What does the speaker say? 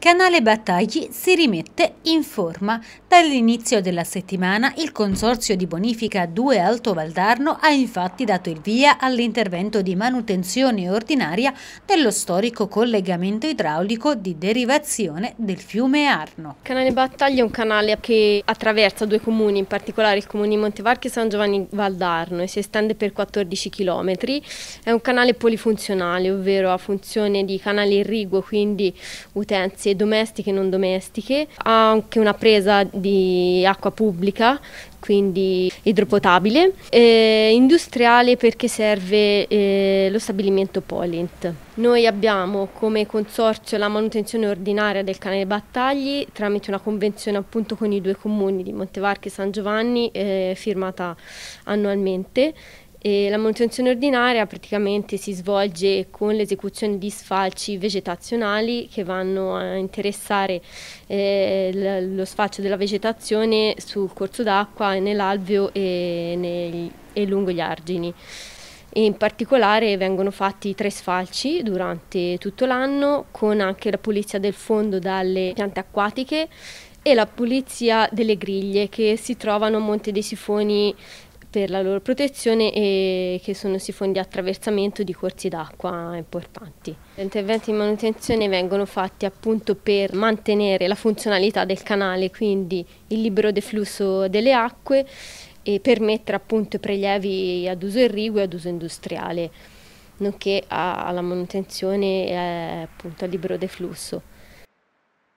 Canale Battagli si rimette in forma. Dall'inizio della settimana il consorzio di bonifica 2 Alto Valdarno ha infatti dato il via all'intervento di manutenzione ordinaria dello storico collegamento idraulico di derivazione del fiume Arno. Canale Battagli è un canale che attraversa due comuni, in particolare il comune di Montevarchi e San Giovanni Valdarno e si estende per 14 km. È un canale polifunzionale, ovvero ha funzione di canale irriguo, quindi utenze utenze domestiche e non domestiche, ha anche una presa di acqua pubblica, quindi idropotabile, eh, industriale perché serve eh, lo stabilimento Polint. Noi abbiamo come consorzio la manutenzione ordinaria del canale Battagli tramite una convenzione appunto con i due comuni di Montevarchi e San Giovanni eh, firmata annualmente e la manutenzione ordinaria praticamente si svolge con l'esecuzione di sfalci vegetazionali che vanno a interessare eh, lo sfalcio della vegetazione sul corso d'acqua, nell'alveo e, nei, e lungo gli argini. E in particolare vengono fatti tre sfalci durante tutto l'anno con anche la pulizia del fondo dalle piante acquatiche e la pulizia delle griglie che si trovano a Monte dei Sifoni per la loro protezione e che sono, si fondi attraversamento di corsi d'acqua importanti. Gli interventi di manutenzione vengono fatti appunto per mantenere la funzionalità del canale, quindi il libero deflusso delle acque e permettere appunto prelievi ad uso irriguo e ad uso industriale, nonché alla manutenzione e appunto al libero deflusso.